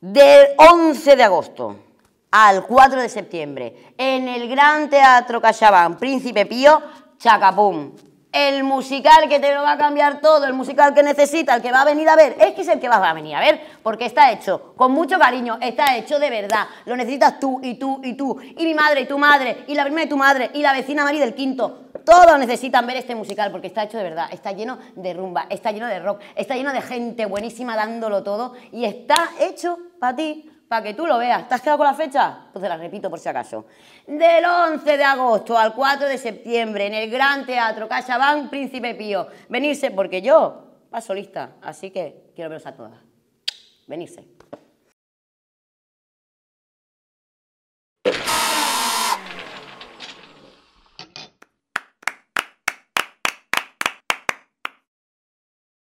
del 11 de agosto al 4 de septiembre en el Gran Teatro Cachabán, Príncipe Pío, Chacapum. El musical que te lo va a cambiar todo, el musical que necesita, el que va a venir a ver, es que es el que vas a venir a ver, porque está hecho con mucho cariño, está hecho de verdad, lo necesitas tú y tú y tú, y mi madre y tu madre, y la prima de tu madre, y la vecina María del Quinto, todos necesitan ver este musical porque está hecho de verdad, está lleno de rumba, está lleno de rock, está lleno de gente buenísima dándolo todo y está hecho para ti, para que tú lo veas. ¿Estás quedado con la fecha? Entonces la repito por si acaso. Del 11 de agosto al 4 de septiembre en el Gran Teatro CaixaBank Príncipe Pío. Venirse porque yo paso lista, así que quiero veros a todas. Venirse.